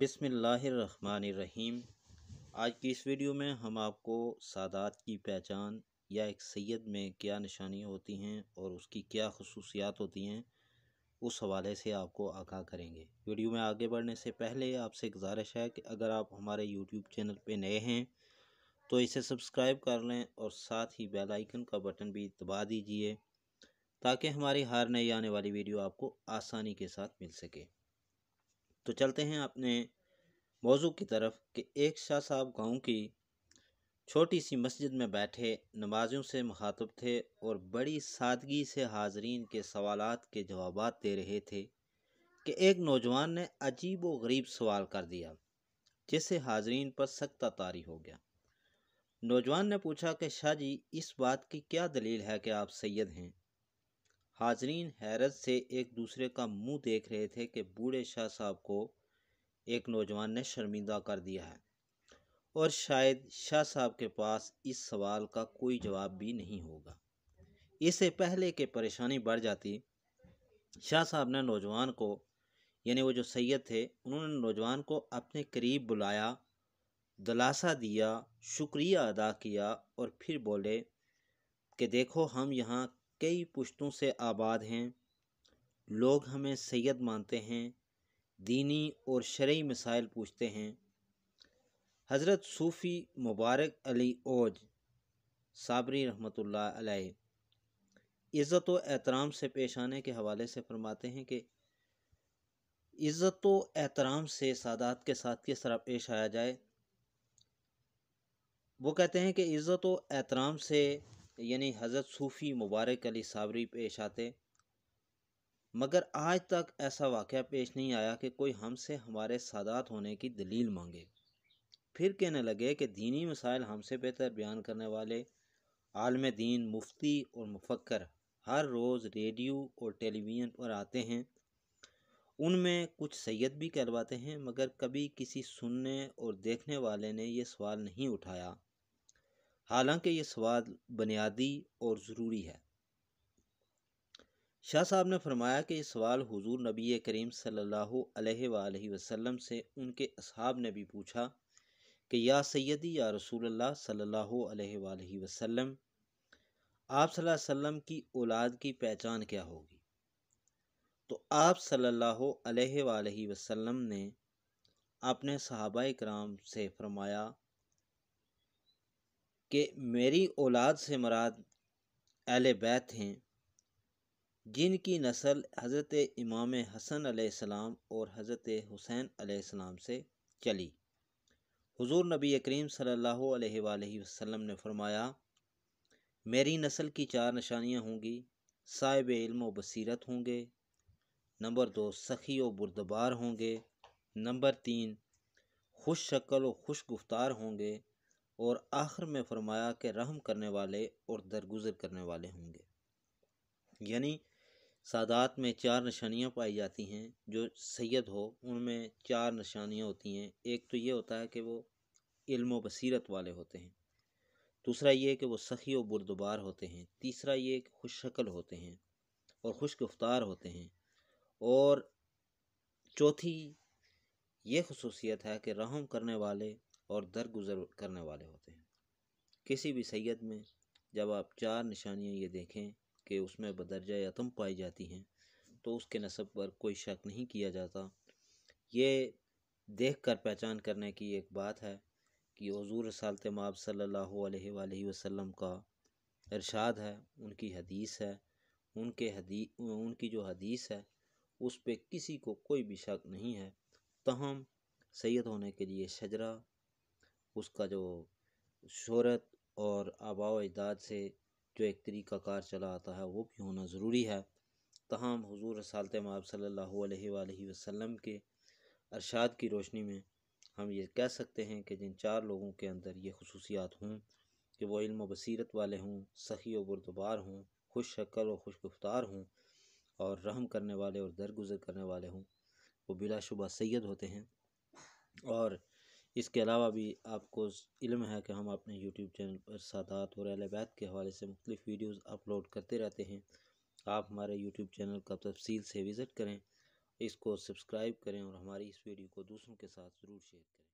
बिसमीम आज की इस वीडियो में हम आपको सादात की पहचान या एक सैद में क्या निशानियाँ होती हैं और उसकी क्या खसूसियात होती हैं उस हवाले से आपको आगाह करेंगे वीडियो में आगे बढ़ने से पहले आपसे गुजारिश है कि अगर आप हमारे यूट्यूब चैनल पर नए हैं तो इसे सब्सक्राइब कर लें और साथ ही बेल आइकन का बटन भी दबा दीजिए ताकि हमारी हर नई आने वाली वीडियो आपको आसानी के साथ मिल सके तो चलते हैं अपने मौजू की तरफ कि एक शाह साहब गांव की छोटी सी मस्जिद में बैठे नमाजियों से मुखातब थे और बड़ी सादगी से हाजरीन के सवाल के जवाब दे रहे थे कि एक नौजवान ने अजीब व गरीब सवाल कर दिया जिससे हाजरीन पर सख्ता तारी हो गया नौजवान ने पूछा कि शाह जी इस बात की क्या दलील है कि आप सैयद हैं हाजरीन हैरत से एक दूसरे का मुंह देख रहे थे कि बूढ़े शाह साहब को एक नौजवान ने शर्मिंदा कर दिया है और शायद शाह साहब के पास इस सवाल का कोई जवाब भी नहीं होगा इससे पहले कि परेशानी बढ़ जाती शाह साहब ने नौजवान को यानी वो जो सैयद थे उन्होंने नौजवान को अपने करीब बुलाया दलासा दिया शुक्रिया अदा किया और फिर बोले कि देखो हम यहाँ कई पुश्तों से आबाद हैं लोग हमें सैयद मानते हैं दीनी और शरय मिसाइल पूछते हैं हज़रत सूफ़ी मुबारक अली ओज साबरी रहमत इज़्ज़त एहतराम से पेश आने के हवाले से फरमाते हैं कि इज़्ज़त एहतराम से सादात के साथ किस तरह पेश आया जाए वो कहते हैं कि इज़्ज़त एहतराम से यानी हज़रत सूफ़ी मुबारक अली साबरी पेश आते मगर आज तक ऐसा वाक़ पेश नहीं आया कि कोई हमसे हमारे सादात होने की दलील मांगे फिर कहने लगे कि दीनी मसाइल हमसे बेहतर बयान करने वाले आलम दीन मुफ्ती और मुफक्र हर रोज़ रेडियो और टेलीविज़न पर आते हैं उनमें कुछ सैयद भी करवाते हैं मगर कभी किसी सुनने और देखने वाले ने यह सवाल नहीं उठाया हालांकि ये सवाल बुनियादी और ज़रूरी है शाह साहब ने फरमाया कि ये सवाल हुजूर नबी करीम सल्लल्लाहु अलैहि वसल्लम से उनके असहाब ने भी पूछा कि या सैदी या रसूल सल्लल्लाहु अलैहि वसल्लम आप वसल्लम की औलाद की पहचान क्या होगी तो आप सल्लल्लाहु अलैहि वसल्लम ने अपने सहाबा कराम से फरमाया कि मेरी औलाद से मराद अहल बैत हैं जिनकी नस्ल हज़रत इमाम हसन आसमाम और हज़रत हुसैन आसमाम से चली हुजूर नबी करीम सल्ला वसम ने फरमाया मेरी नस्ल की चार निशानियाँ होंगी साहिब इल्म व बसीरत होंगे नंबर दो सखी व बुरदबार होंगे नंबर तीन खुश शक्ल व खुश गुफ्तार होंगे और आखिर में फरमाया कि रहम करने वाले और दरगुजर करने वाले होंगे यानी सादात में चार निशानियाँ पाई जाती हैं जो सैयद हो उनमें चार निशानियाँ होती हैं एक तो ये होता है कि वो इल्म व बसीरत वाले होते हैं दूसरा ये कि वो सखी व बुरदबार होते हैं तीसरा ये कि खुश शक्ल होते हैं और खुश गफ्तार होते हैं और चौथी ये खसूसियत है कि रहम करने वाले और दरगुजर करने वाले होते हैं किसी भी सैद में जब आप चार निशानियाँ ये देखें कि उसमें बदरजा यतम पाई जाती हैं तो उसके नस्ब पर कोई शक नहीं किया जाता ये देख कर पहचान करने की एक बात है कि हजूर सालत माब सल्ला वसम का इरशाद है उनकी हदीस है उनके हदी उनकी जो हदीस है उस पर किसी को कोई भी शक नहीं है तहम सैद होने के लिए शजरा उसका जो शहरत और आबा अजदाद से जो एक तरीका कार चला आता है वो भी होना ज़रूरी है तहम हजूर रसालत माब सल्ला वसम के अरसाद की रोशनी में हम ये कह सकते हैं कि जिन चार लोगों के अंदर ये खसूसियात हों कि वह इल्म बसीरत वाले हों सखी व बुरदबार हों खुश शक्ल व खुश गुफ्तार हों और रहम करने वाले और दरगुजर करने वाले हों वो बिलाशुबा सैद होते हैं और इसके अलावा भी आपको इल्म है कि हम अपने यूट्यूब चैनल पर सादात और अलबैत के हवाले से मुख्तफ वीडियोज़ अपलोड करते रहते हैं आप हमारे यूट्यूब चैनल का तफसील से विज़िट करें इसको सब्सक्राइब करें और हमारी इस वीडियो को दूसरों के साथ ज़रूर शेयर करें